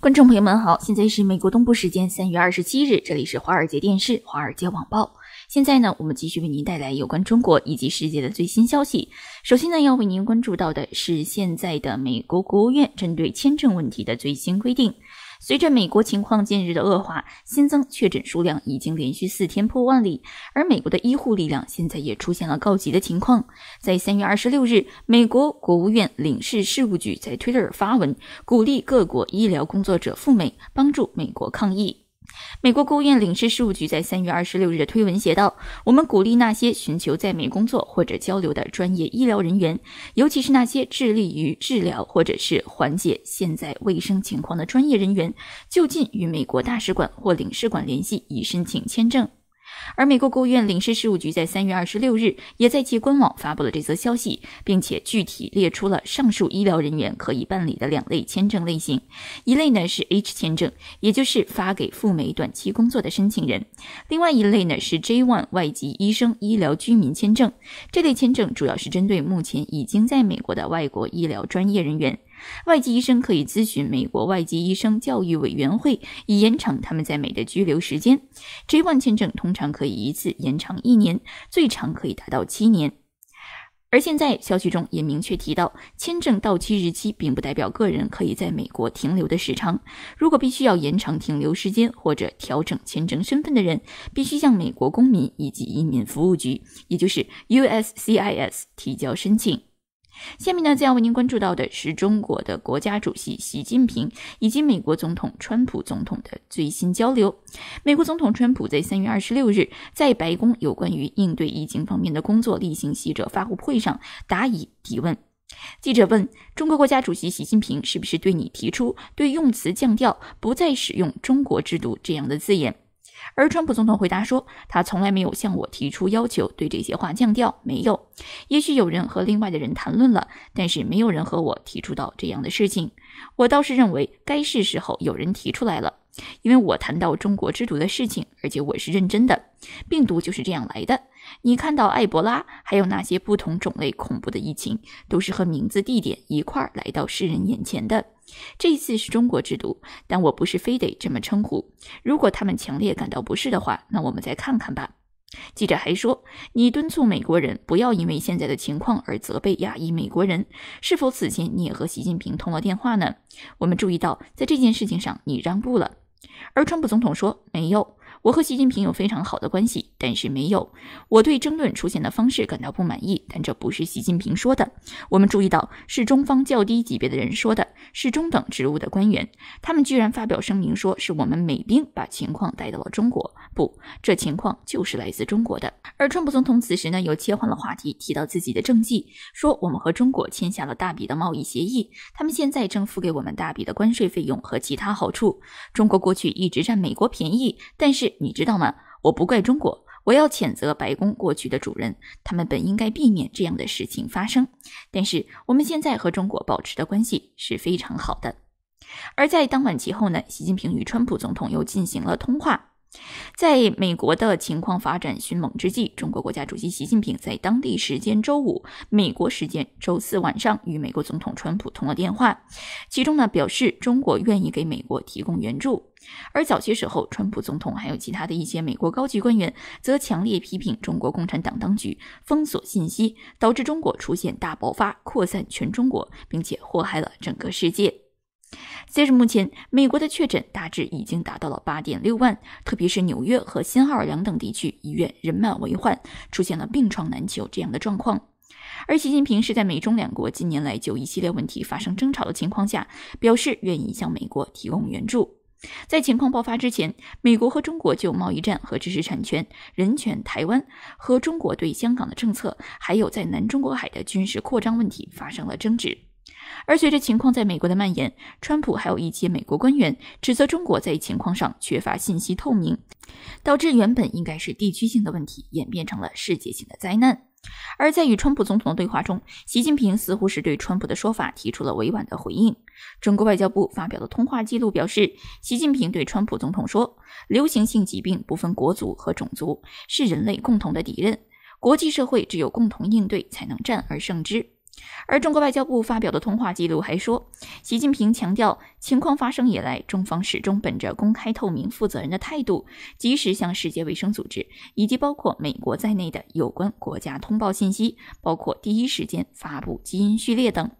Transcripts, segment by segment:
观众朋友们好，现在是美国东部时间三月二十七日，这里是华尔街电视、华尔街网报。现在呢，我们继续为您带来有关中国以及世界的最新消息。首先呢，要为您关注到的是现在的美国国务院针对签证问题的最新规定。随着美国情况近日的恶化，新增确诊数量已经连续四天破万例，而美国的医护力量现在也出现了告急的情况。在三月二十六日，美国国务院领事事务局在 Twitter 发文，鼓励各国医疗工作者赴美，帮助美国抗疫。美国国务院领事事务局在三月二十六日的推文写道：“我们鼓励那些寻求在美工作或者交流的专业医疗人员，尤其是那些致力于治疗或者是缓解现在卫生情况的专业人员，就近与美国大使馆或领事馆联系，以申请签证。”而美国国务院领事事务局在三月二十六日也在其官网发布了这则消息，并且具体列出了上述医疗人员可以办理的两类签证类型。一类呢是 H 签证，也就是发给赴美短期工作的申请人；另外一类呢是 J-1 外籍医生医疗居民签证。这类签证主要是针对目前已经在美国的外国医疗专业人员。外籍医生可以咨询美国外籍医生教育委员会，以延长他们在美的居留时间。J-1 签证通常可以一次延长一年，最长可以达到七年。而现在消息中也明确提到，签证到期日期并不代表个人可以在美国停留的时长。如果必须要延长停留时间或者调整签证身份的人，必须向美国公民以及移民服务局，也就是 USCIS 提交申请。下面呢，将要为您关注到的是中国的国家主席习近平以及美国总统川普总统的最新交流。美国总统川普在三月二十六日在白宫有关于应对疫情方面的工作例行记者发布会上答疑提问。记者问：中国国家主席习近平是不是对你提出对用词降调，不再使用“中国制度”这样的字眼？而川普总统回答说：“他从来没有向我提出要求对这些话降调，没有。也许有人和另外的人谈论了，但是没有人和我提出到这样的事情。我倒是认为该是时候有人提出来了，因为我谈到中国之毒的事情，而且我是认真的。病毒就是这样来的。”你看到埃博拉，还有那些不同种类恐怖的疫情，都是和名字、地点一块儿来到世人眼前的。这次是中国制度，但我不是非得这么称呼。如果他们强烈感到不适的话，那我们再看看吧。记者还说，你敦促美国人不要因为现在的情况而责备亚裔美国人。是否此前你也和习近平通了电话呢？我们注意到，在这件事情上你让步了。而川普总统说没有。我和习近平有非常好的关系，但是没有。我对争论出现的方式感到不满意，但这不是习近平说的。我们注意到，是中方较低级别的人说的，是中等职务的官员。他们居然发表声明说，是我们美兵把情况带到了中国。不，这情况就是来自中国的。而川普总统此时呢，又切换了话题，提到自己的政绩，说我们和中国签下了大笔的贸易协议，他们现在正付给我们大笔的关税费用和其他好处。中国过去一直占美国便宜，但是。你知道吗？我不怪中国，我要谴责白宫过去的主人，他们本应该避免这样的事情发生。但是我们现在和中国保持的关系是非常好的。而在当晚其后呢，习近平与川普总统又进行了通话。在美国的情况发展迅猛之际，中国国家主席习近平在当地时间周五（美国时间周四晚上）与美国总统川普通了电话，其中呢表示中国愿意给美国提供援助。而早些时候，川普总统还有其他的一些美国高级官员则强烈批评中国共产党当局封锁信息，导致中国出现大爆发，扩散全中国，并且祸害了整个世界。截至目前，美国的确诊大致已经达到了八点六万，特别是纽约和新奥尔良等地区，医院人满为患，出现了病床难求这样的状况。而习近平是在美中两国近年来就一系列问题发生争吵的情况下，表示愿意向美国提供援助。在情况爆发之前，美国和中国就贸易战和知识产权、人权、台湾和中国对香港的政策，还有在南中国海的军事扩张问题发生了争执。而随着情况在美国的蔓延，川普还有一些美国官员指责中国在情况上缺乏信息透明，导致原本应该是地区性的问题演变成了世界性的灾难。而在与川普总统的对话中，习近平似乎是对川普的说法提出了委婉的回应。中国外交部发表的通话记录表示，习近平对川普总统说：“流行性疾病不分国族和种族，是人类共同的敌人。国际社会只有共同应对，才能战而胜之。”而中国外交部发表的通话记录还说，习近平强调，情况发生以来，中方始终本着公开、透明、负责任的态度，及时向世界卫生组织以及包括美国在内的有关国家通报信息，包括第一时间发布基因序列等。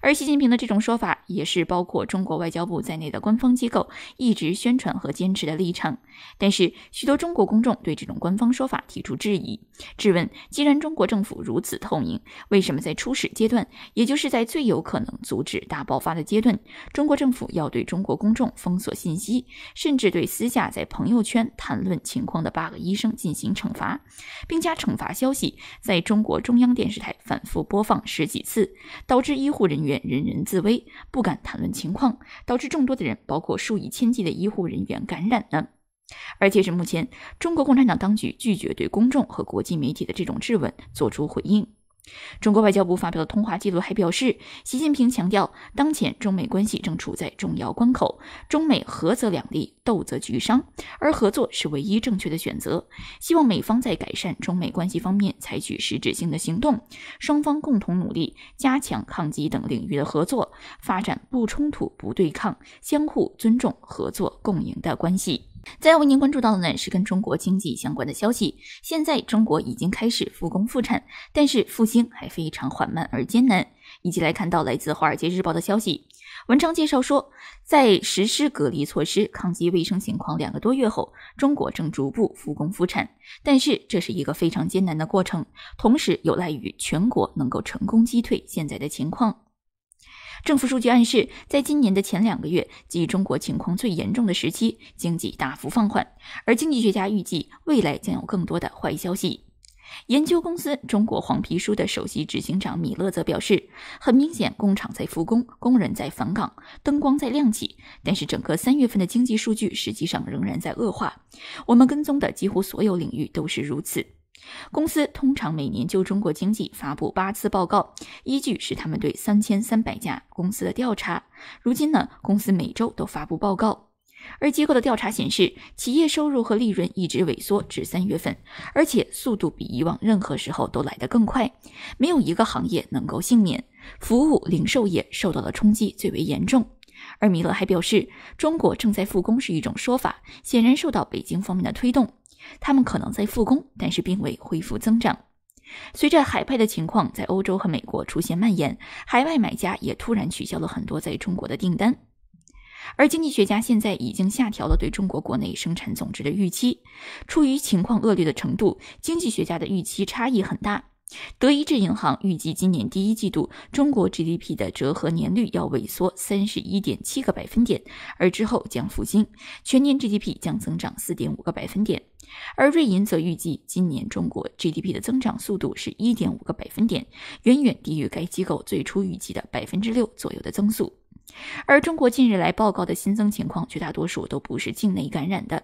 而习近平的这种说法，也是包括中国外交部在内的官方机构一直宣传和坚持的立场。但是，许多中国公众对这种官方说法提出质疑，质问：既然中国政府如此透明，为什么在初始阶段，也就是在最有可能阻止大爆发的阶段，中国政府要对中国公众封锁信息，甚至对私下在朋友圈谈论情况的八个医生进行惩罚，并将惩罚消息在中国中央电视台反复播放十几次，导致医？护人员人人自危，不敢谈论情况，导致众多的人，包括数以千计的医护人员感染呢。而截至目前，中国共产党当局拒绝对公众和国际媒体的这种质问做出回应。中国外交部发表的通话记录还表示，习近平强调，当前中美关系正处在重要关口，中美合则两利，斗则俱伤，而合作是唯一正确的选择。希望美方在改善中美关系方面采取实质性的行动，双方共同努力，加强抗击等领域的合作，发展不冲突、不对抗、相互尊重、合作共赢的关系。再为您关注到的呢是跟中国经济相关的消息。现在中国已经开始复工复产，但是复兴还非常缓慢而艰难。一起来看到来自《华尔街日报》的消息。文章介绍说，在实施隔离措施、抗击卫生情况两个多月后，中国正逐步复工复产，但是这是一个非常艰难的过程，同时有赖于全国能够成功击退现在的情况。政府数据暗示，在今年的前两个月，即中国情况最严重的时期，经济大幅放缓。而经济学家预计，未来将有更多的坏消息。研究公司《中国黄皮书》的首席执行长米勒则表示：“很明显，工厂在复工，工人在返岗，灯光在亮起。但是，整个三月份的经济数据实际上仍然在恶化。我们跟踪的几乎所有领域都是如此。”公司通常每年就中国经济发布八次报告，依据是他们对三千三百家公司的调查。如今呢，公司每周都发布报告。而机构的调查显示，企业收入和利润一直萎缩至三月份，而且速度比以往任何时候都来得更快。没有一个行业能够幸免，服务零售业受到的冲击最为严重。而米勒还表示，中国正在复工是一种说法，显然受到北京方面的推动。他们可能在复工，但是并未恢复增长。随着海派的情况在欧洲和美国出现蔓延，海外买家也突然取消了很多在中国的订单。而经济学家现在已经下调了对中国国内生产总值的预期。出于情况恶劣的程度，经济学家的预期差异很大。德意志银行预计，今年第一季度中国 GDP 的折合年率要萎缩31.7个百分点，而之后将复兴，全年 GDP 将增长4.5个百分点。而瑞银则预计，今年中国 GDP 的增长速度是1.5个百分点，远远低于该机构最初预计的6%左右的增速。而中国近日来报告的新增情况，绝大多数都不是境内感染的。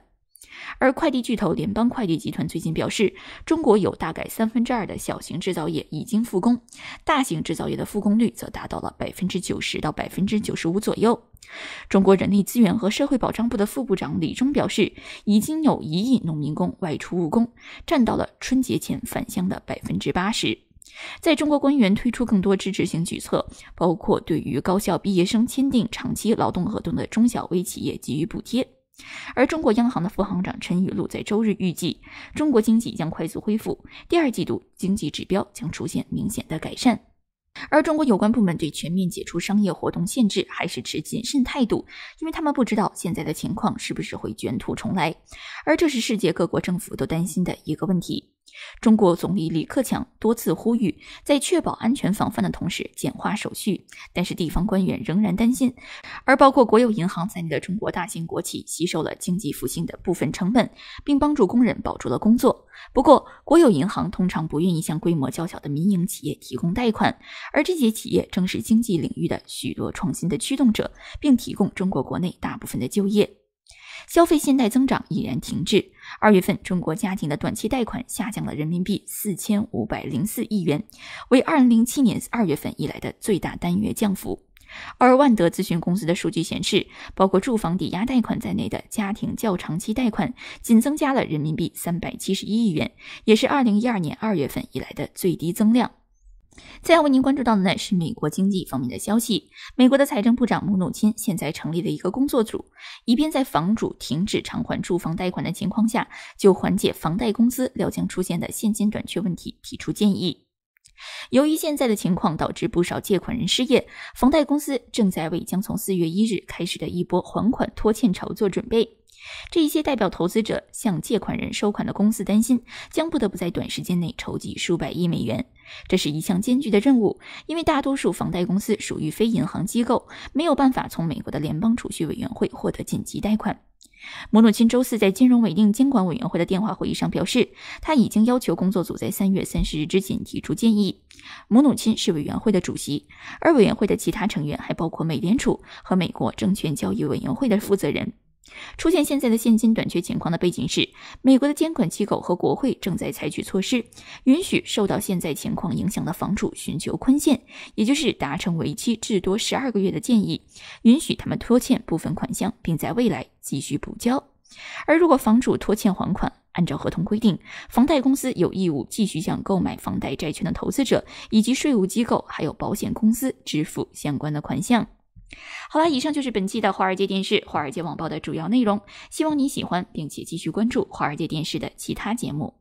而快递巨头联邦快递集团最近表示，中国有大概三分之二的小型制造业已经复工，大型制造业的复工率则达到了百分之九十到百分之九十五左右。中国人力资源和社会保障部的副部长李忠表示，已经有一亿农民工外出务工，占到了春节前返乡的百分之八十。在中国官员推出更多支持性举措，包括对于高校毕业生签订长期劳动合同的中小微企业给予补贴。而中国央行的副行长陈雨露在周日预计，中国经济将快速恢复，第二季度经济指标将出现明显的改善。而中国有关部门对全面解除商业活动限制还是持谨慎态度，因为他们不知道现在的情况是不是会卷土重来，而这是世界各国政府都担心的一个问题。中国总理李克强多次呼吁，在确保安全防范的同时简化手续，但是地方官员仍然担心。而包括国有银行在内的中国大型国企吸收了经济复兴的部分成本，并帮助工人保住了工作。不过，国有银行通常不愿意向规模较小的民营企业提供贷款，而这些企业正是经济领域的许多创新的驱动者，并提供中国国内大部分的就业。消费信贷增长已然停滞。二月份中国家庭的短期贷款下降了人民币四千五百零四亿元，为二零零七年二月份以来的最大单月降幅。而万德咨询公司的数据显示，包括住房抵押贷款在内的家庭较长期贷款仅增加了人民币三百七十一亿元，也是二零一二年二月份以来的最低增量。再要为您关注到的呢是美国经济方面的消息。美国的财政部长姆努钦现在成立了一个工作组，以便在房主停止偿还住房贷款的情况下，就缓解房贷公司料将出现的现金短缺问题提出建议。由于现在的情况导致不少借款人失业，房贷公司正在为将从四月一日开始的一波还款拖欠潮做准备。这一些代表投资者向借款人收款的公司担心，将不得不在短时间内筹集数百亿美元，这是一项艰巨的任务，因为大多数房贷公司属于非银行机构，没有办法从美国的联邦储蓄委员会获得紧急贷款。母努钦周四在金融稳定监管委员会的电话会议上表示，他已经要求工作组在三月三十日之前提出建议。母努钦是委员会的主席，而委员会的其他成员还包括美联储和美国证券交易委员会的负责人。出现现在的现金短缺情况的背景是，美国的监管机构和国会正在采取措施，允许受到现在情况影响的房主寻求宽限，也就是达成为期至多十二个月的建议，允许他们拖欠部分款项，并在未来继续补交。而如果房主拖欠还款，按照合同规定，房贷公司有义务继续向购买房贷债券的投资者、以及税务机构还有保险公司支付相关的款项。好了，以上就是本期的《华尔街电视》《华尔街网报》的主要内容，希望你喜欢，并且继续关注《华尔街电视》的其他节目。